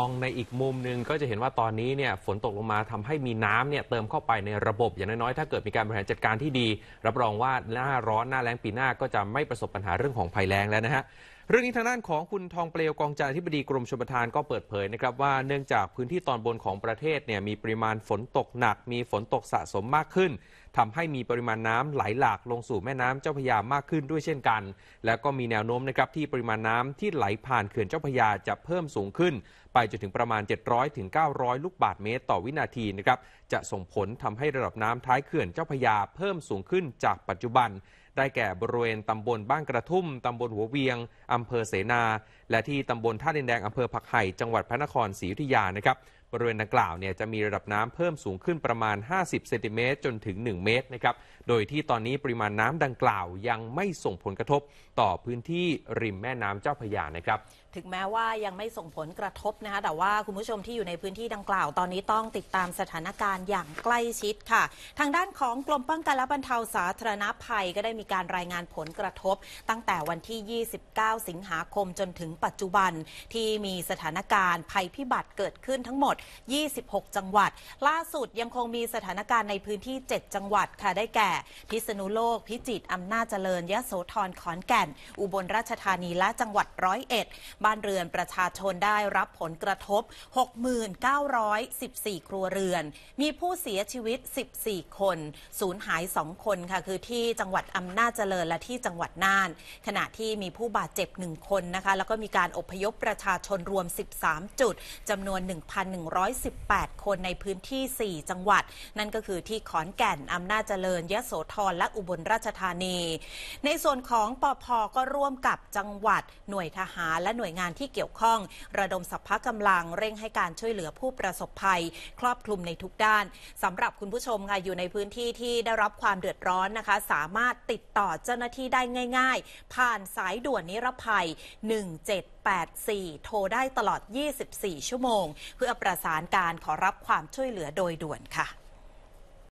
มองในอีกมุมหนึ่งก็จะเห็นว่าตอนนี้เนี่ยฝนตกลงมาทำให้มีน้ำเนี่ยเติมเข้าไปในระบบ อย่างน้อยๆถ้า เกิดมีการบริหารจัดการที่ดี รับรองว่าหน้าร้อนหน้าแล้งปีหน้าก็จะไม่ประสบปัญหาเรื่องของภัยแล้งแล้วนะฮะเรื่องนี้ทางด้านของคุณทองเปลวกองจ่าทธิบดีกรมชลประทานก็เปิดเผยนะครับว่าเนื่องจากพื้นที่ตอนบนของประเทศเนี่ยมีปริมาณฝนตกหนัก มีฝนตกสะสมมากขึ้นทำให้มีปริมาณน้ำไหลหลากลงสู่แม่น้ำเจ้าพยามากขึ้นด้วยเช่นกัน และก็มีแนวโน้มนะครับที่ปริมาณน้ำที่ไหลผ่านเขื่อนเจ้าพยาจะเพิ่มสูงขึ้นไปจนถึงประมาณ 700ถึง900 ลูกบาทเมตรต่อวินาทีนะครับ จะส่งผลทำให้ระดับน้ำท้ายเขื่อนเจ้าพยาเพิ่มสูงขึ้นจากปัจจุบัน ได้แก่บริเวณตำบลบ้านกระทุ่มตำบลหัวเวียงอำเภอเสนาและที่ตำบลท่าดินแดงอำเภอผักไห่จังหวัดพระนครศรีอยุธยานะครับบริเวณดังกล่าวเนี่ยจะมีระดับน้ำเพิ่มสูงขึ้นประมาณ 50เซนติเมตรจนถึง1เมตรนะครับโดยที่ตอนนี้ปริมาณน้ำดังกล่าว ยังไม่ส่งผลกระทบต่อพื้นที่ริมแม่น้ำเจ้าพระยานะครับถึงแม้ว่ายังไม่ส่งผลกระทบนะคะแต่ว่าคุณผู้ชมที่อยู่ในพื้นที่ดังกล่าว ตอนนี้ต้องติดตามสถานการณ์อย่างใกล้ชิดค่ะ ทางด้านของกรมป้องกันและบรรเทาสาธารณภัยก็ได้มีการรายงานผลกระทบ ตั้งแต่วันที่ 29 สิงหาคมจนถึงปัจจุบันที่มีสถานการณ์ภัยพิบัติเกิดขึ้นทั้งหมด 26 จังหวัด ล่าสุดยังคงมีสถานการณ์ในพื้นที่ 7 จังหวัดค่ะ ได้แก่ พิษณุโลก พิจิตรอำนาจเจริญ ยะโสธร ขอนแก่น อุบลราชธานี และจังหวัดร้อยเอ็ด บ้านเรือนประชาชนได้รับผลกระทบ 69,14 ครัวเรือน มีผู้เสียชีวิต 14 คน สูญหาย 2 คน ค่ะ คือที่จังหวัดอำนาจเจริญและที่จังหวัดน่าน ขณะที่มีผู้บาดเจ็บ 1 คน นะคะ แล้วก็มีการอพยพประชาชนรวม 13 จุดจำนวน 1,118 คนในพื้นที่ 4 จังหวัด นั่นก็คือที่ขอนแก่น อำนาจเจริญยะโสธร และอุบลราชธานี ในส่วนของปอพอก็ร่วมกับจังหวัด หน่วยทหารและหน่วยงานที่เกี่ยวข้อง ระดมสัพพะกำลังเร่งให้การช่วยเหลือผู้ประสบภัย ครอบคลุมในทุกด้านสำหรับคุณผู้ชมค่ะอยู่ในพื้นที่ที่ได้รับความเดือดร้อนนะคะสามารถติดต่อเจ้าหน้าที่ได้ง่ายๆ ผ่านสายด่วนนิรภัย1 7 784 โทรได้ตลอด 24 ชั่วโมง เพื่อประสานการขอรับความช่วยเหลือโดยด่วนค่ะ